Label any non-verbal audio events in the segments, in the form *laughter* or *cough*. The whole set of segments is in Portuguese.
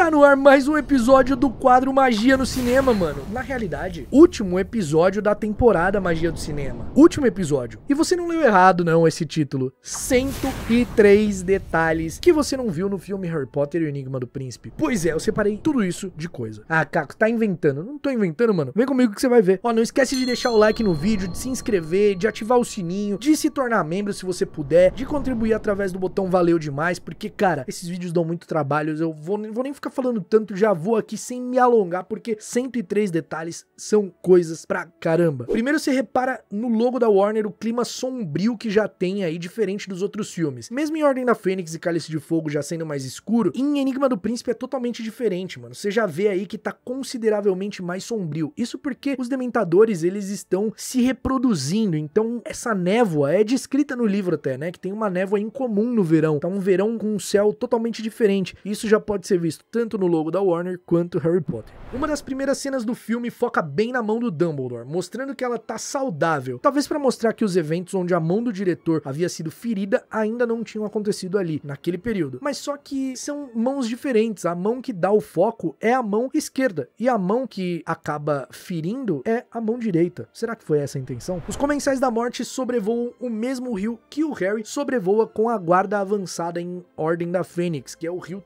Tá no ar mais um episódio do quadro Magia no Cinema, mano. Na realidade, último episódio da temporada Magia do Cinema. Último episódio. E você não leu errado, não, esse título. 103 detalhes que você não viu no filme Harry Potter e o Enigma do Príncipe. Pois é, eu separei tudo isso de coisa. Ah, Caco, tá inventando. Não tô inventando, mano. Vem comigo que você vai ver. Ó, não esquece de deixar o like no vídeo, de se inscrever, de ativar o sininho, de se tornar membro se você puder, de contribuir através do botão Valeu Demais, porque, cara, esses vídeos dão muito trabalho. Eu vou, vou nem ficar ficar falando tanto, já vou aqui sem me alongar, porque 103 detalhes são coisas pra caramba. Primeiro você repara no logo da Warner o clima sombrio que já tem aí, diferente dos outros filmes. Mesmo em Ordem da Fênix e Cálice de Fogo já sendo mais escuro, em Enigma do Príncipe é totalmente diferente, mano. Você já vê aí que tá consideravelmente mais sombrio. Isso porque os Dementadores, eles estão se reproduzindo, então essa névoa é descrita no livro até, né? Que tem uma névoa incomum no verão, tá um verão com um céu totalmente diferente. Isso já pode ser visto tanto no logo da Warner quanto Harry Potter. Uma das primeiras cenas do filme foca bem na mão do Dumbledore, mostrando que ela tá saudável, talvez para mostrar que os eventos onde a mão do diretor havia sido ferida ainda não tinham acontecido ali, naquele período. Mas só que são mãos diferentes, a mão que dá o foco é a mão esquerda e a mão que acaba ferindo é a mão direita. Será que foi essa a intenção? Os Comensais da Morte sobrevoam o mesmo rio que o Harry sobrevoa com a guarda avançada em Ordem da Fênix, que é o rio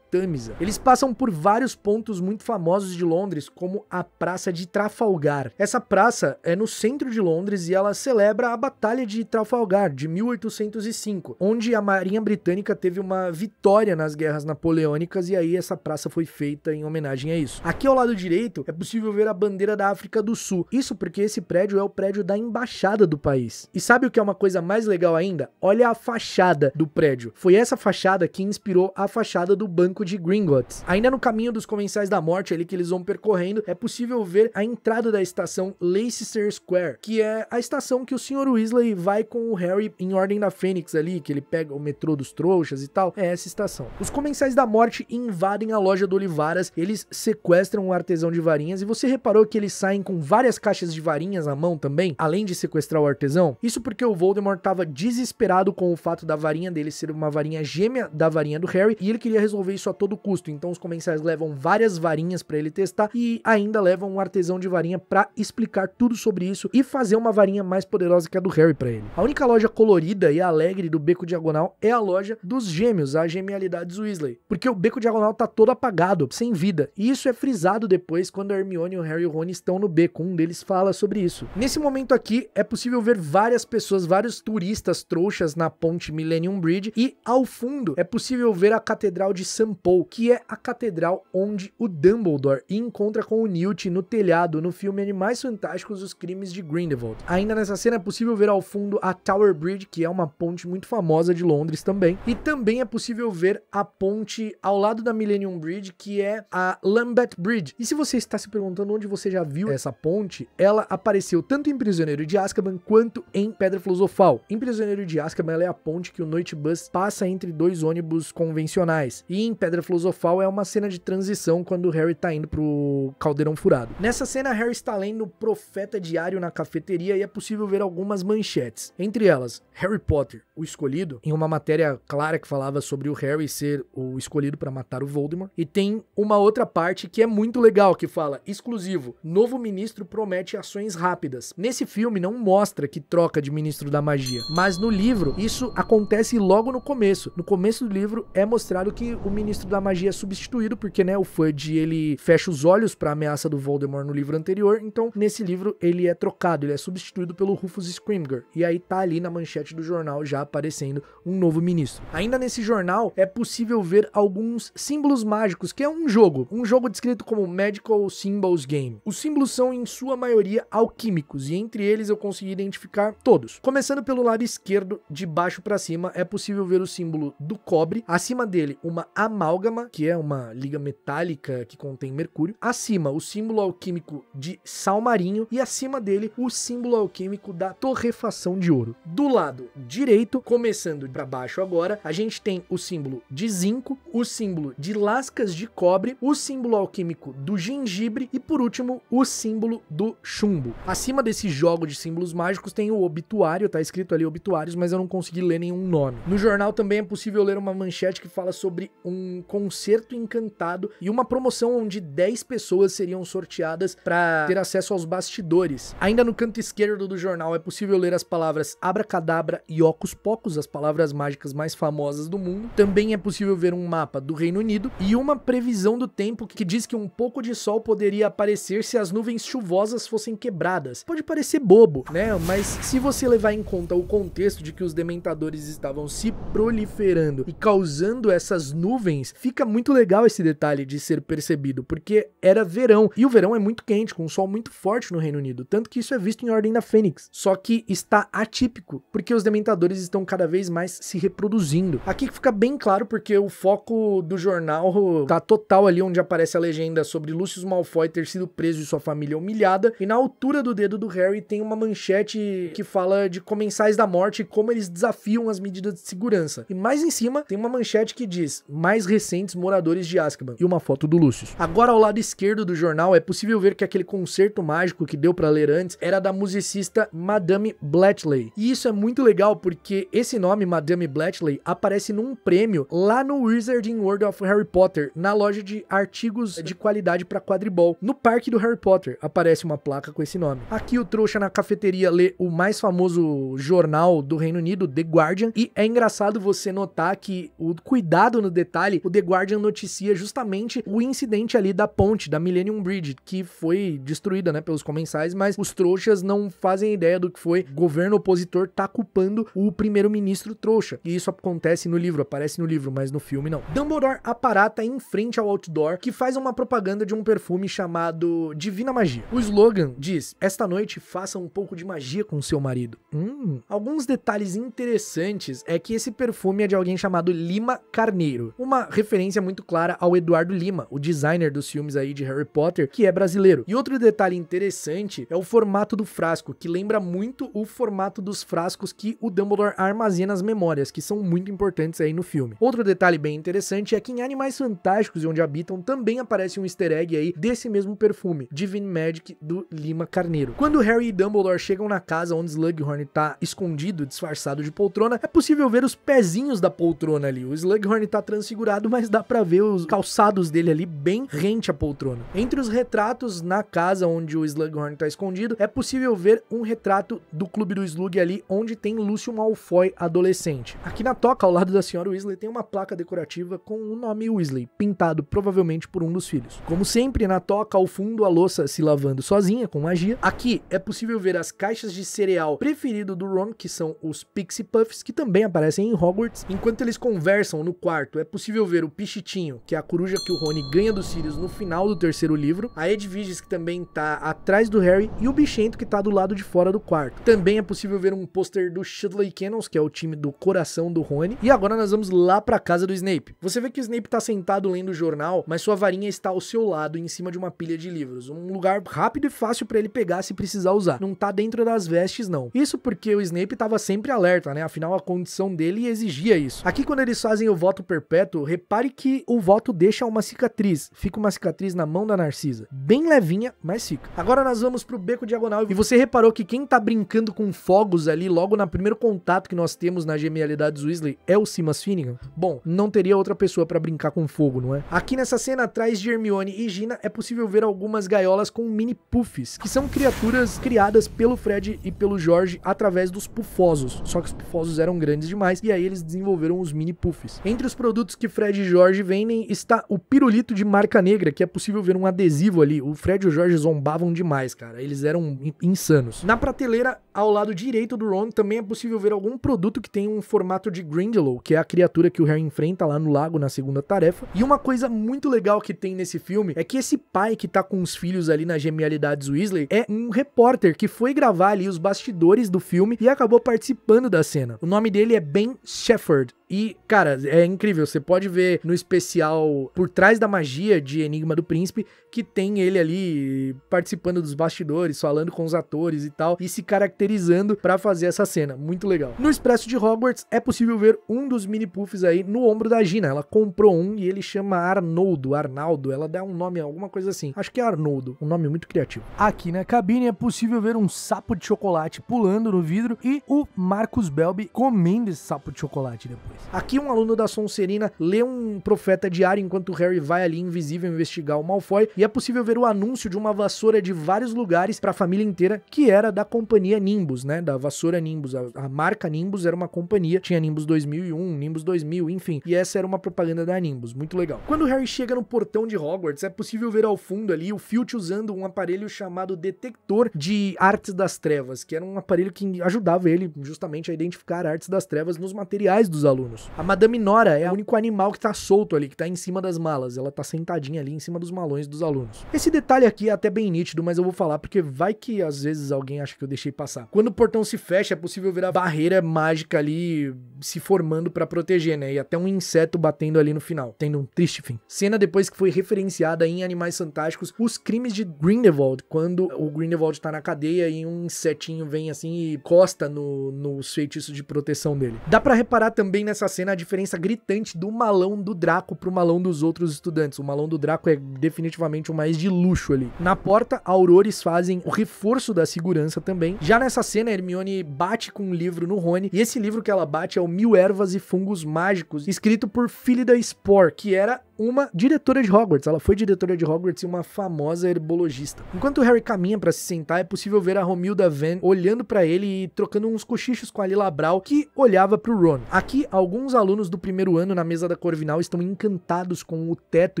eles passam por vários pontos muito famosos de Londres, como a Praça de Trafalgar. Essa praça é no centro de Londres e ela celebra a Batalha de Trafalgar de 1805, onde a Marinha Britânica teve uma vitória nas guerras napoleônicas e aí essa praça foi feita em homenagem a isso. Aqui ao lado direito é possível ver a bandeira da África do Sul. Isso porque esse prédio é o prédio da embaixada do país. E sabe o que é uma coisa mais legal ainda? Olha a fachada do prédio. Foi essa fachada que inspirou a fachada do Banco Banco de Gringotts. Ainda no caminho dos comensais da morte ali que eles vão percorrendo, é possível ver a entrada da estação Leicester Square, que é a estação que o Sr. Weasley vai com o Harry em Ordem da Fênix ali, que ele pega o metrô dos trouxas e tal. É essa estação. Os comensais da morte invadem a loja do Olivaras, eles sequestram um artesão de varinhas e você reparou que eles saem com várias caixas de varinhas na mão também, além de sequestrar o artesão? Isso porque o Voldemort estava desesperado com o fato da varinha dele ser uma varinha gêmea da varinha do Harry e ele queria resolver isso isso a todo custo. Então os comensais levam várias varinhas para ele testar e ainda levam um artesão de varinha para explicar tudo sobre isso e fazer uma varinha mais poderosa que a do Harry para ele. A única loja colorida e alegre do Beco Diagonal é a loja dos gêmeos, a genialidade Weasley, porque o Beco Diagonal tá todo apagado, sem vida. E isso é frisado depois quando a Hermione, o Harry e o Rony estão no beco. Um deles fala sobre isso. Nesse momento aqui é possível ver várias pessoas, vários turistas trouxas na ponte Millennium Bridge e ao fundo é possível ver a Catedral de St que é a catedral onde o Dumbledore encontra com o Newt no telhado no filme Animais Fantásticos Os Crimes de Grindelwald. Ainda nessa cena é possível ver ao fundo a Tower Bridge, que é uma ponte muito famosa de Londres também, e também é possível ver a ponte ao lado da Millennium Bridge, que é a Lambeth Bridge. E se você está se perguntando onde você já viu essa ponte, ela apareceu tanto em Prisioneiro de Azkaban quanto em Pedra Filosofal. Em Prisioneiro de Azkaban ela é a ponte que o Noite Bus passa entre dois ônibus convencionais, e em Pedra Pedra Filosofal é uma cena de transição quando o Harry tá indo pro Caldeirão Furado. Nessa cena, Harry está lendo o Profeta Diário na cafeteria e é possível ver algumas manchetes. Entre elas, Harry Potter, o escolhido, em uma matéria clara que falava sobre o Harry ser o escolhido para matar o Voldemort. E tem uma outra parte que é muito legal, que fala, exclusivo, novo ministro promete ações rápidas. Nesse filme não mostra que troca de ministro da magia, mas no livro isso acontece logo no começo. No começo do livro é mostrado que o ministro ministro da magia é substituído, porque, né, o Fudge, ele fecha os olhos para a ameaça do Voldemort no livro anterior, então, nesse livro, ele é trocado, ele é substituído pelo Rufus Scrimger, e aí tá ali na manchete do jornal já aparecendo um novo ministro. Ainda nesse jornal, é possível ver alguns símbolos mágicos, que é um jogo, um jogo descrito como Magical Symbols Game. Os símbolos são, em sua maioria, alquímicos, e entre eles eu consegui identificar todos. Começando pelo lado esquerdo, de baixo para cima, é possível ver o símbolo do cobre, acima dele, uma amálgama, amálgama, que é uma liga metálica que contém mercúrio. Acima, o símbolo alquímico de sal marinho e acima dele, o símbolo alquímico da torrefação de ouro. Do lado direito, começando para baixo agora, a gente tem o símbolo de zinco, o símbolo de lascas de cobre, o símbolo alquímico do gengibre e por último, o símbolo do chumbo. Acima desse jogo de símbolos mágicos tem o obituário, tá escrito ali obituários, mas eu não consegui ler nenhum nome. No jornal também é possível ler uma manchete que fala sobre um um concerto encantado e uma promoção onde 10 pessoas seriam sorteadas para ter acesso aos bastidores. Ainda no canto esquerdo do jornal é possível ler as palavras abracadabra e ocus pocus, as palavras mágicas mais famosas do mundo. Também é possível ver um mapa do Reino Unido e uma previsão do tempo que diz que um pouco de sol poderia aparecer se as nuvens chuvosas fossem quebradas. Pode parecer bobo, né? Mas se você levar em conta o contexto de que os dementadores estavam se proliferando e causando essas nuvens Fica muito legal esse detalhe de ser percebido, porque era verão, e o verão é muito quente, com um sol muito forte no Reino Unido, tanto que isso é visto em Ordem da Fênix. Só que está atípico, porque os dementadores estão cada vez mais se reproduzindo. Aqui fica bem claro porque o foco do jornal tá total ali onde aparece a legenda sobre Lucius Malfoy ter sido preso e sua família humilhada, e na altura do dedo do Harry tem uma manchete que fala de comensais da morte e como eles desafiam as medidas de segurança. E mais em cima tem uma manchete que diz: "Mais recentes moradores de Azkaban e uma foto do Lúcio. Agora, ao lado esquerdo do jornal, é possível ver que aquele concerto mágico que deu para ler antes era da musicista Madame Blatley. E isso é muito legal porque esse nome, Madame Blatley aparece num prêmio lá no Wizarding World of Harry Potter, na loja de artigos de qualidade para quadribol. No parque do Harry Potter aparece uma placa com esse nome. Aqui o trouxa na cafeteria lê o mais famoso jornal do Reino Unido, The Guardian, e é engraçado você notar que o cuidado no detalhe série, o The Guardian noticia justamente o incidente ali da ponte, da Millennium Bridge, que foi destruída, né, pelos comensais, mas os trouxas não fazem ideia do que foi. O governo opositor tá culpando o primeiro-ministro trouxa. E isso acontece no livro, aparece no livro, mas no filme não. Dumbledore aparata em frente ao outdoor que faz uma propaganda de um perfume chamado Divina Magia. O slogan diz: Esta noite faça um pouco de magia com seu marido. Hum. Alguns detalhes interessantes é que esse perfume é de alguém chamado Lima Carneiro, uma referência muito clara ao Eduardo Lima, o designer dos filmes aí de Harry Potter, que é brasileiro. E outro detalhe interessante é o formato do frasco, que lembra muito o formato dos frascos que o Dumbledore armazena as memórias, que são muito importantes aí no filme. Outro detalhe bem interessante é que em Animais Fantásticos e Onde Habitam também aparece um easter egg aí desse mesmo perfume, Divine Magic do Lima Carneiro. Quando Harry e Dumbledore chegam na casa onde Slughorn tá escondido, disfarçado de poltrona, é possível ver os pezinhos da poltrona ali. O Slughorn tá transfigurado mas dá para ver os calçados dele ali bem rente à poltrona. Entre os retratos na casa onde o Slughorn tá escondido, é possível ver um retrato do clube do Slug ali, onde tem Lúcio Malfoy adolescente. Aqui na toca, ao lado da senhora Weasley, tem uma placa decorativa com o nome Weasley, pintado provavelmente por um dos filhos. Como sempre, na toca, ao fundo, a louça se lavando sozinha, com magia. Aqui é possível ver as caixas de cereal preferido do Ron, que são os Pixie Puffs, que também aparecem em Hogwarts. Enquanto eles conversam no quarto, é possível ver o Pichitinho, que é a coruja que o Rony ganha dos Sirius no final do terceiro livro, a Edviges, que também tá atrás do Harry, e o Bichento, que tá do lado de fora do quarto. Também é possível ver um pôster do Shudley Cannons, que é o time do coração do Rony. E agora nós vamos lá pra casa do Snape. Você vê que o Snape tá sentado lendo o jornal, mas sua varinha está ao seu lado, em cima de uma pilha de livros. Um lugar rápido e fácil para ele pegar se precisar usar. Não tá dentro das vestes, não. Isso porque o Snape tava sempre alerta, né? Afinal, a condição dele exigia isso. Aqui, quando eles fazem o voto perpétuo, Repare que o voto deixa uma cicatriz. Fica uma cicatriz na mão da Narcisa. Bem levinha, mas fica. Agora nós vamos pro beco diagonal. E você reparou que quem tá brincando com fogos ali, logo no primeiro contato que nós temos na genialidade Weasley, é o Simas Finnegan? Bom, não teria outra pessoa para brincar com fogo, não é? Aqui nessa cena, atrás de Hermione e Gina, é possível ver algumas gaiolas com mini puffs, que são criaturas criadas pelo Fred e pelo George através dos pufosos. Só que os pufosos eram grandes demais, e aí eles desenvolveram os mini puffs. Entre os produtos que Fred Fred e Jorge vendem está o pirulito de marca negra, que é possível ver um adesivo ali. O Fred e o Jorge zombavam demais, cara. Eles eram insanos. Na prateleira, ao lado direito do Ron, também é possível ver algum produto que tem um formato de Grindelow, que é a criatura que o Harry enfrenta lá no lago na segunda tarefa. E uma coisa muito legal que tem nesse filme é que esse pai que tá com os filhos ali nas genialidades Weasley é um repórter que foi gravar ali os bastidores do filme e acabou participando da cena. O nome dele é Ben Shepherd e, cara, é incrível. Você pode ver no especial Por Trás da Magia de Enigma do Príncipe, que tem ele ali participando dos bastidores, falando com os atores e tal, e se caracterizando para fazer essa cena. Muito legal. No Expresso de Hogwarts é possível ver um dos mini puffs aí no ombro da Gina. Ela comprou um e ele chama Arnoldo, Arnaldo. Ela dá um nome, alguma coisa assim. Acho que é Arnoldo, um nome muito criativo. Aqui na cabine é possível ver um sapo de chocolate pulando no vidro e o Marcos Belby comendo esse sapo de chocolate depois. Aqui um aluno da Sonserina lê um profeta diário enquanto Harry vai ali invisível investigar o Malfoy e é possível ver o anúncio de uma vassoura de vários lugares para a família inteira que era da companhia Nimbus, né? Da vassoura Nimbus, a, a marca Nimbus era uma companhia, tinha Nimbus 2001, Nimbus 2000, enfim, e essa era uma propaganda da Nimbus, muito legal. Quando Harry chega no portão de Hogwarts, é possível ver ao fundo ali o Filch usando um aparelho chamado detector de artes das trevas, que era um aparelho que ajudava ele justamente a identificar artes das trevas nos materiais dos alunos alunos. A Madame Nora é o único animal que tá solto ali, que tá em cima das malas. Ela tá sentadinha ali em cima dos malões dos alunos. Esse detalhe aqui é até bem nítido, mas eu vou falar porque vai que às vezes alguém acha que eu deixei passar. Quando o portão se fecha, é possível ver a barreira mágica ali se formando para proteger, né? E até um inseto batendo ali no final, tendo um triste fim. Cena depois que foi referenciada em Animais Fantásticos, os crimes de Grindelwald, quando o Grindelwald tá na cadeia e um insetinho vem assim e costa no, nos feitiços de proteção dele. Dá para reparar também nessa cena a diferença gritante do malão do Draco pro malão dos outros estudantes. O malão do Draco é definitivamente o mais de luxo ali. Na porta, Aurores fazem o reforço da segurança também. Já nessa cena, Hermione bate com um livro no Rony, e esse livro que ela bate é o Mil Ervas e Fungos Mágicos, escrito por da Spore, que era uma diretora de Hogwarts. Ela foi diretora de Hogwarts e uma famosa herbologista. Enquanto Harry caminha para se sentar, é possível ver a Romilda Van olhando para ele e trocando uns cochichos com a Lila Brau, que olhava para o Ron. Aqui, alguns alunos do primeiro ano na mesa da Corvinal estão encantados com o teto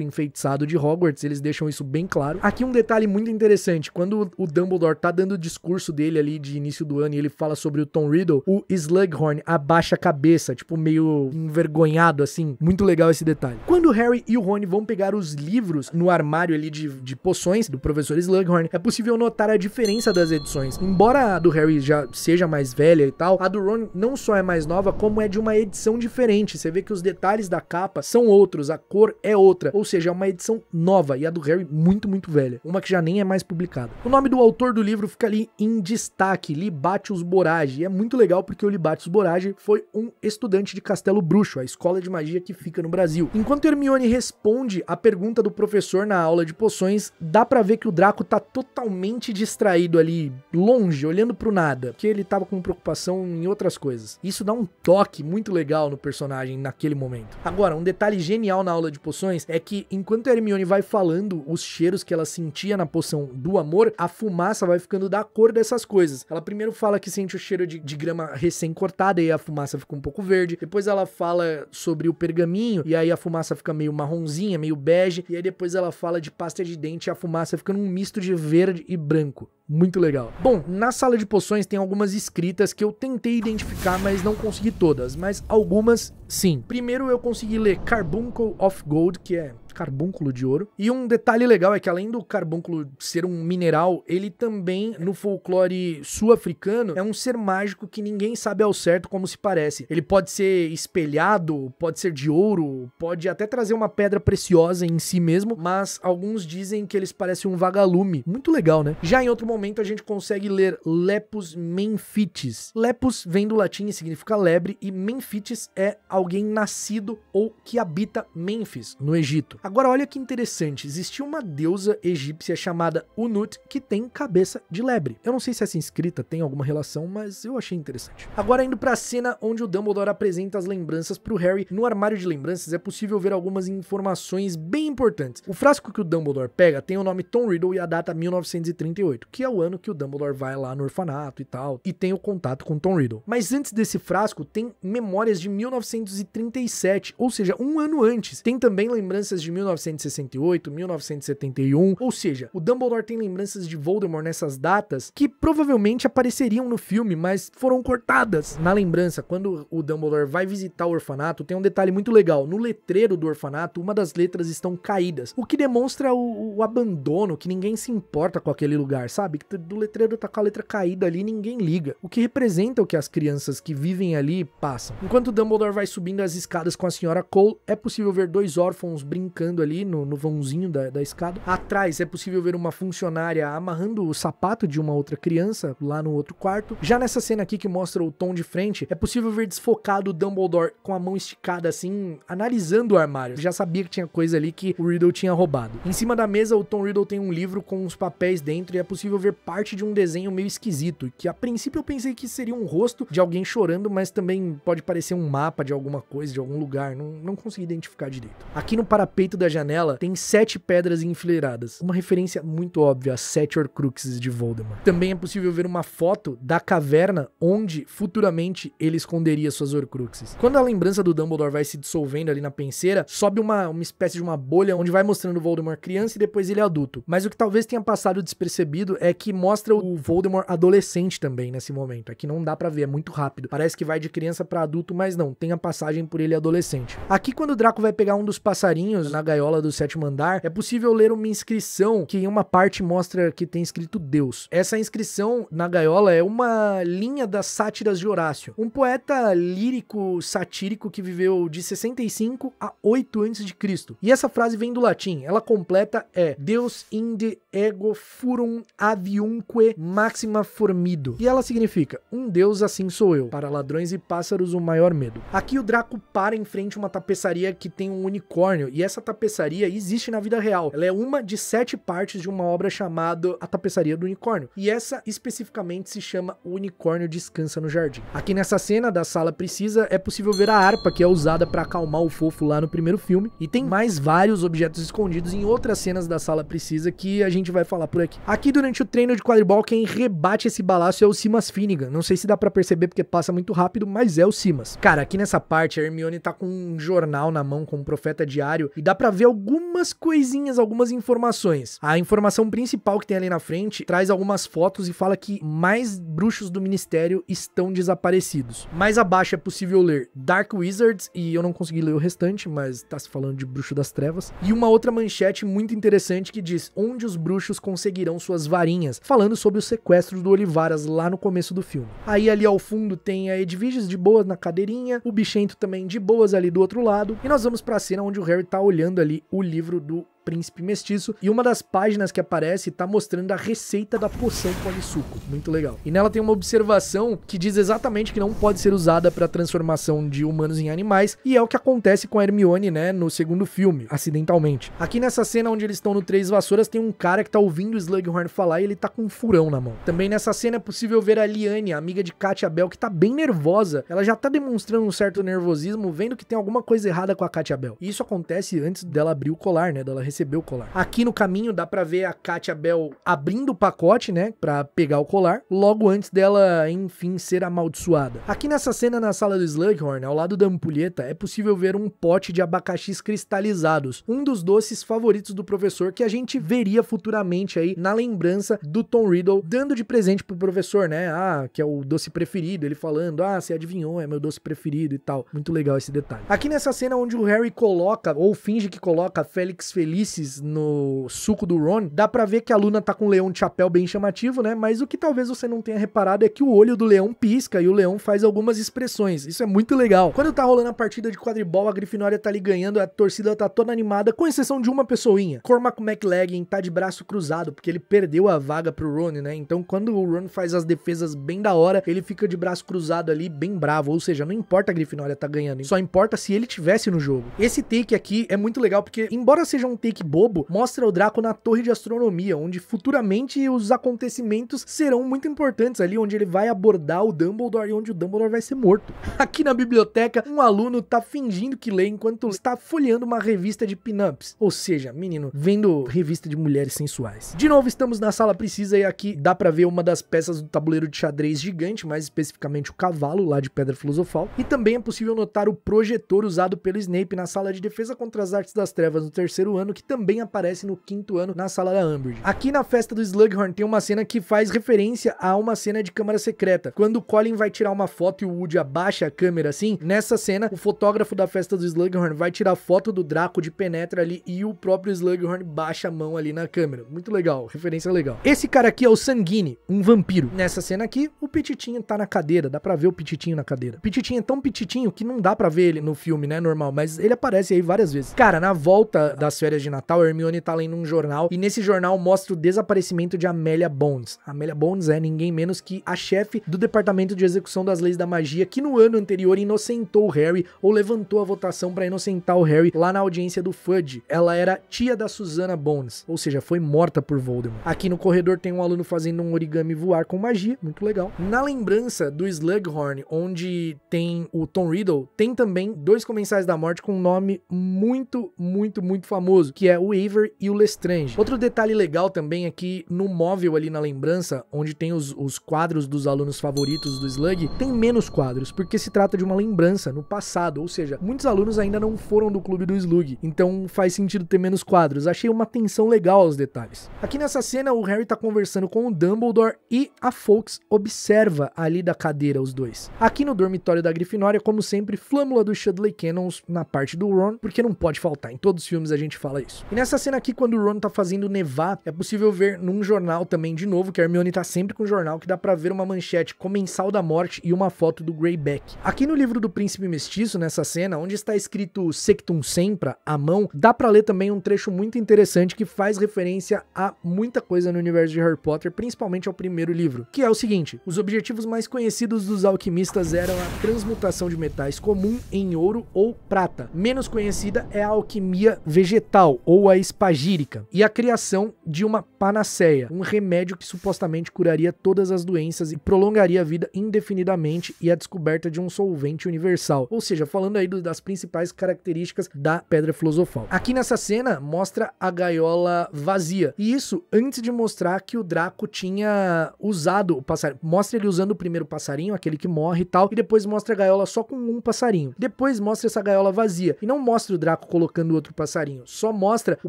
enfeitiçado de Hogwarts, eles deixam isso bem claro. Aqui um detalhe muito interessante, quando o Dumbledore tá dando o discurso dele ali de início do ano e ele fala sobre o Tom Riddle, o Slughorn abaixa a cabeça, tipo meio envergonhado assim. Muito legal esse detalhe. Quando Harry e o Rony vão pegar os livros no armário ali de, de poções do professor Slughorn, é possível notar a diferença das edições. Embora a do Harry já seja mais velha e tal, a do Ron não só é mais nova, como é de uma edição diferente. Você vê que os detalhes da capa são outros, a cor é outra, ou seja, é uma edição nova e a do Harry muito, muito velha, uma que já nem é mais publicada. O nome do autor do livro fica ali em destaque, Libatius Borage, e é muito legal porque o Libatius Borage foi um estudante de Castelo Bruxo, a escola de magia que fica no Brasil. Enquanto Hermione responde a pergunta do professor na aula de poções, dá para ver que o Draco tá totalmente distraído ali, longe, olhando pro nada, que ele tava com preocupação em outras coisas. Isso dá um toque muito legal no personagem naquele momento. Agora, um detalhe genial na aula de poções é que enquanto a Hermione vai falando os cheiros que ela sentia na poção do amor, a fumaça vai ficando da cor dessas coisas. Ela primeiro fala que sente o cheiro de, de grama recém-cortada e a fumaça fica um pouco verde. Depois ela fala sobre o pergaminho e aí a fumaça fica meio marrom marronzinha, meio bege, e aí depois ela fala de pasta de dente e a fumaça ficando um misto de verde e branco. Muito legal. Bom, na sala de poções tem algumas escritas que eu tentei identificar, mas não consegui todas, mas algumas sim. Primeiro eu consegui ler Carbuncle of Gold, que é carbúnculo de ouro. E um detalhe legal é que além do carbúnculo ser um mineral, ele também, no folclore sul-africano, é um ser mágico que ninguém sabe ao certo como se parece. Ele pode ser espelhado, pode ser de ouro, pode até trazer uma pedra preciosa em si mesmo, mas alguns dizem que eles parecem um vagalume. Muito legal, né? Já em outro momento a gente consegue ler Lepus Menfites. Lepus vem do latim e significa lebre, e Menfites é alguém nascido ou que habita Mênfis, no Egito. Agora olha que interessante, existia uma deusa egípcia chamada Unut que tem cabeça de lebre. Eu não sei se essa inscrita tem alguma relação, mas eu achei interessante. Agora indo para a cena onde o Dumbledore apresenta as lembranças para o Harry, no armário de lembranças é possível ver algumas informações bem importantes. O frasco que o Dumbledore pega tem o nome Tom Riddle e a data 1938, que é o ano que o Dumbledore vai lá no orfanato e tal, e tem o contato com Tom Riddle. Mas antes desse frasco tem memórias de 1937, ou seja, um ano antes. Tem também lembranças de de 1968, 1971, ou seja, o Dumbledore tem lembranças de Voldemort nessas datas que provavelmente apareceriam no filme, mas foram cortadas. Na lembrança, quando o Dumbledore vai visitar o orfanato, tem um detalhe muito legal. No letreiro do orfanato, uma das letras estão caídas, o que demonstra o, o abandono, que ninguém se importa com aquele lugar, sabe? Que do letreiro tá com a letra caída ali, ninguém liga. O que representa o que as crianças que vivem ali passam. Enquanto Dumbledore vai subindo as escadas com a senhora Cole, é possível ver dois órfãos brincando ali no, no vãozinho da, da escada. Atrás é possível ver uma funcionária amarrando o sapato de uma outra criança lá no outro quarto. Já nessa cena aqui que mostra o tom de frente, é possível ver desfocado o Dumbledore com a mão esticada assim, analisando o armário. Já sabia que tinha coisa ali que o Riddle tinha roubado. Em cima da mesa, o Tom Riddle tem um livro com uns papéis dentro e é possível ver parte de um desenho meio esquisito, que a princípio eu pensei que seria um rosto de alguém chorando, mas também pode parecer um mapa de alguma coisa, de algum lugar. Não, não consegui identificar direito. Aqui no parapeito da janela tem sete pedras enfileiradas, uma referência muito óbvia às sete Horcruxes de Voldemort. Também é possível ver uma foto da caverna onde futuramente ele esconderia suas Horcruxes. Quando a lembrança do Dumbledore vai se dissolvendo ali na penseira, sobe uma, uma espécie de uma bolha onde vai mostrando Voldemort criança e depois ele adulto. Mas o que talvez tenha passado despercebido é que mostra o Voldemort adolescente também nesse momento. Aqui não dá para ver, é muito rápido. Parece que vai de criança para adulto, mas não, tem a passagem por ele adolescente. Aqui quando o Draco vai pegar um dos passarinhos na gaiola do sétimo andar, é possível ler uma inscrição que em uma parte mostra que tem escrito Deus. Essa inscrição na gaiola é uma linha das sátiras de Horácio, um poeta lírico satírico que viveu de 65 a 8 a.C. E essa frase vem do latim, ela completa é Deus inde ego furum aviumque maxima formido. E ela significa, um Deus assim sou eu, para ladrões e pássaros o maior medo. Aqui o Draco para em frente a uma tapeçaria que tem um unicórnio, e essa tapeçaria existe na vida real. Ela é uma de sete partes de uma obra chamada A Tapeçaria do Unicórnio. E essa especificamente se chama O Unicórnio Descansa no Jardim. Aqui nessa cena da sala precisa é possível ver a harpa que é usada para acalmar o fofo lá no primeiro filme. E tem mais vários objetos escondidos em outras cenas da sala precisa que a gente vai falar por aqui. Aqui durante o treino de quadribol quem rebate esse balaço é o Simas Finnegan. Não sei se dá para perceber porque passa muito rápido, mas é o Simas. Cara, aqui nessa parte a Hermione tá com um jornal na mão com um profeta diário e dá para ver algumas coisinhas, algumas informações. A informação principal que tem ali na frente traz algumas fotos e fala que mais bruxos do ministério estão desaparecidos. Mais abaixo é possível ler Dark Wizards, e eu não consegui ler o restante, mas tá se falando de bruxo das trevas. E uma outra manchete muito interessante que diz onde os bruxos conseguirão suas varinhas, falando sobre o sequestro do Olivaras lá no começo do filme. Aí ali ao fundo tem a Edviges de boas na cadeirinha, o Bichento também de boas ali do outro lado, e nós vamos pra cena onde o Harry tá olhando olhando ali o livro do príncipe mestiço, e uma das páginas que aparece tá mostrando a receita da poção polissuco. Muito legal. E nela tem uma observação que diz exatamente que não pode ser usada para transformação de humanos em animais, e é o que acontece com a Hermione, né, no segundo filme, acidentalmente. Aqui nessa cena onde eles estão no Três Vassouras, tem um cara que tá ouvindo o Slughorn falar e ele tá com um furão na mão. Também nessa cena é possível ver a Liane, a amiga de Katia Bell, que tá bem nervosa. Ela já tá demonstrando um certo nervosismo, vendo que tem alguma coisa errada com a Katia Bell. E isso acontece antes dela abrir o colar, né, dela receber o colar. Aqui no caminho dá para ver a Katia Bell abrindo o pacote, né, para pegar o colar, logo antes dela, enfim, ser amaldiçoada. Aqui nessa cena na sala do Slughorn, ao lado da ampulheta, é possível ver um pote de abacaxis cristalizados, um dos doces favoritos do professor que a gente veria futuramente aí na lembrança do Tom Riddle dando de presente pro professor, né? Ah, que é o doce preferido, ele falando: "Ah, você adivinhou, é meu doce preferido" e tal. Muito legal esse detalhe. Aqui nessa cena onde o Harry coloca ou finge que coloca Félix Feliz Ulisses no suco do Ron, dá para ver que a Luna tá com um leão de chapéu bem chamativo, né? Mas o que talvez você não tenha reparado é que o olho do leão pisca e o leão faz algumas expressões. Isso é muito legal. Quando tá rolando a partida de quadribol, a Grifinória tá ali ganhando, a torcida tá toda animada, com exceção de uma pessoinha. Cormac McLaggen tá de braço cruzado, porque ele perdeu a vaga pro Ron, né? Então quando o Ron faz as defesas bem da hora, ele fica de braço cruzado ali, bem bravo. Ou seja, não importa a Grifinória tá ganhando, só importa se ele tivesse no jogo. Esse take aqui é muito legal, porque embora seja um take take bobo mostra o Draco na torre de astronomia, onde futuramente os acontecimentos serão muito importantes ali, onde ele vai abordar o Dumbledore e onde o Dumbledore vai ser morto. *laughs* Aqui na biblioteca, um aluno tá fingindo que lê enquanto está folheando uma revista de pinups, ou seja, menino, vendo revista de mulheres sensuais. De novo, estamos na sala precisa e aqui dá para ver uma das peças do tabuleiro de xadrez gigante, mais especificamente o cavalo lá de Pedra Filosofal, e também é possível notar o projetor usado pelo Snape na sala de defesa contra as artes das trevas no terceiro ano, que também aparece no quinto ano na sala da Umbridge. Aqui na festa do Slughorn tem uma cena que faz referência a uma cena de câmara secreta. Quando Colin vai tirar uma foto e o Woody abaixa a câmera assim, nessa cena o fotógrafo da festa do Slughorn vai tirar foto do Draco de penetra ali e o próprio Slughorn baixa a mão ali na câmera. Muito legal, referência legal. Esse cara aqui é o Sanguine, um vampiro. Nessa cena aqui, o Pititinho tá na cadeira, dá pra ver o Pititinho na cadeira. O Pititinho é tão pititinho que não dá pra ver ele no filme, né, normal, mas ele aparece aí várias vezes. Cara, na volta das férias de de Natal, Hermione tá lendo um jornal e nesse jornal mostra o desaparecimento de Amélia Bones. Amélia Bones é ninguém menos que a chefe do Departamento de Execução das Leis da Magia, que no ano anterior inocentou o Harry ou levantou a votação para inocentar o Harry lá na audiência do Fudge. Ela era tia da Susana Bones, ou seja, foi morta por Voldemort. Aqui no corredor tem um aluno fazendo um origami voar com magia, muito legal. Na lembrança do Slughorn, onde tem o Tom Riddle, tem também dois comensais da morte com um nome muito, muito, muito famoso, que é o Weaver e o Lestrange. Outro detalhe legal também é que no móvel ali na lembrança, onde tem os, os quadros dos alunos favoritos do Slug, tem menos quadros, porque se trata de uma lembrança no passado, ou seja, muitos alunos ainda não foram do clube do Slug, então faz sentido ter menos quadros. Achei uma atenção legal aos detalhes. Aqui nessa cena, o Harry tá conversando com o Dumbledore e a Fox observa ali da cadeira os dois. Aqui no dormitório da Grifinória, como sempre, flâmula do Shudley Cannons na parte do Ron, porque não pode faltar, em todos os filmes a gente fala isso isso. E nessa cena aqui, quando o Ron tá fazendo nevar, é possível ver num jornal também, de novo, que a Hermione tá sempre com um jornal, que dá pra ver uma manchete Comensal da Morte e uma foto do Greyback. Aqui no livro do Príncipe Mestiço, nessa cena, onde está escrito Sectum Sempra, a mão, dá pra ler também um trecho muito interessante que faz referência a muita coisa no universo de Harry Potter, principalmente ao primeiro livro, que é o seguinte, os objetivos mais conhecidos dos alquimistas eram a transmutação de metais comum em ouro ou prata. Menos conhecida é a alquimia vegetal, ou a espagírica, e a criação de uma panaceia, um remédio que supostamente curaria todas as doenças e prolongaria a vida indefinidamente, e a descoberta de um solvente universal. Ou seja, falando aí das principais características da pedra filosofal. Aqui nessa cena mostra a gaiola vazia, e isso antes de mostrar que o Draco tinha usado o passarinho. Mostra ele usando o primeiro passarinho, aquele que morre e tal, e depois mostra a gaiola só com um passarinho. Depois mostra essa gaiola vazia, e não mostra o Draco colocando outro passarinho, só mostra mostra o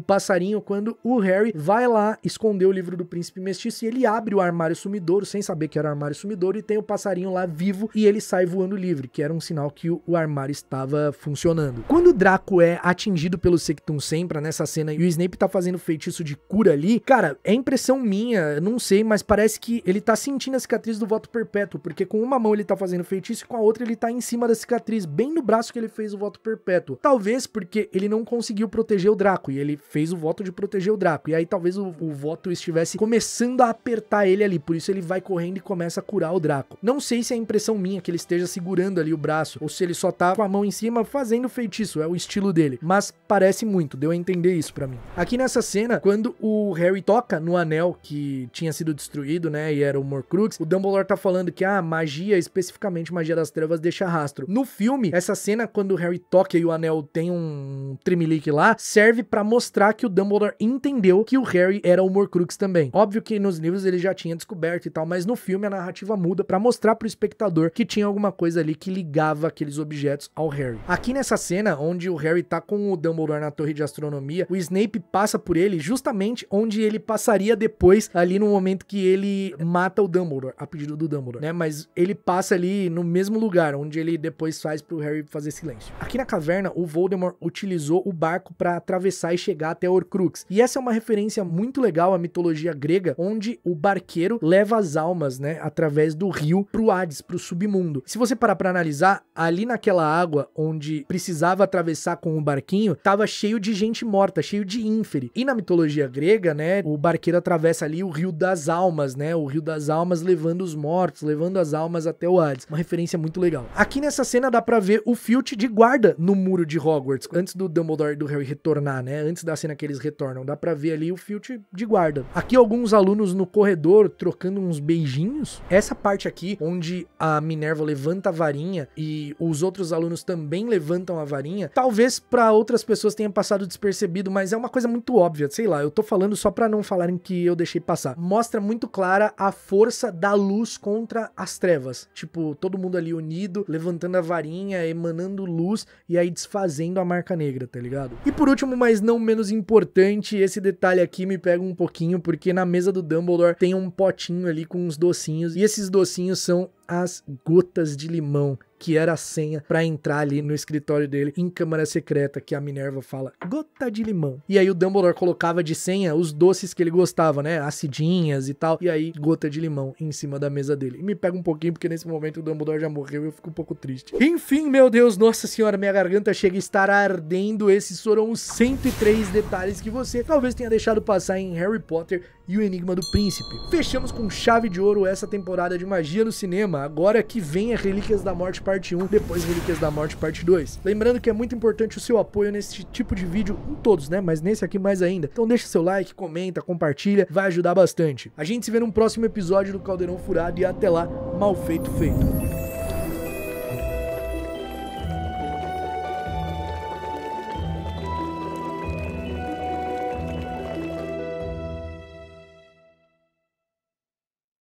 passarinho quando o Harry vai lá esconder o livro do príncipe mestiço e ele abre o armário sumidouro, sem saber que era o armário sumidouro, e tem o passarinho lá vivo e ele sai voando livre, que era um sinal que o armário estava funcionando. Quando o Draco é atingido pelo Sectum Sempra nessa cena e o Snape tá fazendo feitiço de cura ali, cara, é impressão minha, não sei, mas parece que ele tá sentindo a cicatriz do voto perpétuo, porque com uma mão ele tá fazendo feitiço e com a outra ele tá em cima da cicatriz, bem no braço que ele fez o voto perpétuo. Talvez porque ele não conseguiu proteger o Draco. Draco e ele fez o voto de proteger o Draco. E aí talvez o, o voto estivesse começando a apertar ele ali, por isso ele vai correndo e começa a curar o Draco. Não sei se é impressão minha que ele esteja segurando ali o braço ou se ele só tá com a mão em cima fazendo feitiço, é o estilo dele, mas parece muito, deu a entender isso para mim. Aqui nessa cena, quando o Harry toca no anel que tinha sido destruído, né, e era o Morcrux, o Dumbledore tá falando que a ah, magia, especificamente magia das trevas, deixa rastro. No filme, essa cena quando o Harry toca e o anel tem um tremelique lá, serve para mostrar que o Dumbledore entendeu que o Harry era o Horcrux também. Óbvio que nos livros ele já tinha descoberto e tal, mas no filme a narrativa muda para mostrar para o espectador que tinha alguma coisa ali que ligava aqueles objetos ao Harry. Aqui nessa cena, onde o Harry tá com o Dumbledore na torre de astronomia, o Snape passa por ele justamente onde ele passaria depois, ali no momento que ele mata o Dumbledore, a pedido do Dumbledore, né? Mas ele passa ali no mesmo lugar, onde ele depois faz pro Harry fazer silêncio. Aqui na caverna, o Voldemort utilizou o barco para atravessar atravessar e chegar até Horcrux. E essa é uma referência muito legal à mitologia grega, onde o barqueiro leva as almas, né, através do rio pro Hades, pro submundo. Se você parar para analisar, ali naquela água onde precisava atravessar com o barquinho, tava cheio de gente morta, cheio de ínfere. E na mitologia grega, né, o barqueiro atravessa ali o rio das almas, né, o rio das almas levando os mortos, levando as almas até o Hades. Uma referência muito legal. Aqui nessa cena dá para ver o Filch de guarda no muro de Hogwarts, antes do Dumbledore e do Harry retornar, né? né? Antes da cena que eles retornam, dá para ver ali o Filch de guarda. Aqui alguns alunos no corredor trocando uns beijinhos. Essa parte aqui onde a Minerva levanta a varinha e os outros alunos também levantam a varinha, talvez para outras pessoas tenha passado despercebido, mas é uma coisa muito óbvia, sei lá. Eu tô falando só para não falarem que eu deixei passar. Mostra muito clara a força da luz contra as trevas. Tipo, todo mundo ali unido, levantando a varinha, emanando luz e aí desfazendo a marca negra, tá ligado? E por último, mas mas não menos importante, esse detalhe aqui me pega um pouquinho, porque na mesa do Dumbledore tem um potinho ali com uns docinhos, e esses docinhos são as gotas de limão, que era a senha para entrar ali no escritório dele em câmara secreta, que a Minerva fala gota de limão. E aí o Dumbledore colocava de senha os doces que ele gostava, né? Acidinhas e tal. E aí gota de limão em cima da mesa dele. E me pega um pouquinho, porque nesse momento o Dumbledore já morreu e eu fico um pouco triste. Enfim, meu Deus, nossa senhora, minha garganta chega a estar ardendo. Esses foram os 103 detalhes que você talvez tenha deixado passar em Harry Potter e O Enigma do Príncipe. Fechamos com chave de ouro essa temporada de Magia no Cinema, agora que vem a Relíquias da Morte Parte 1, depois Relíquias da Morte Parte 2. Lembrando que é muito importante o seu apoio nesse tipo de vídeo, em todos, né? Mas nesse aqui mais ainda. Então deixa seu like, comenta, compartilha, vai ajudar bastante. A gente se vê num próximo episódio do Caldeirão Furado e até lá, mal feito feito.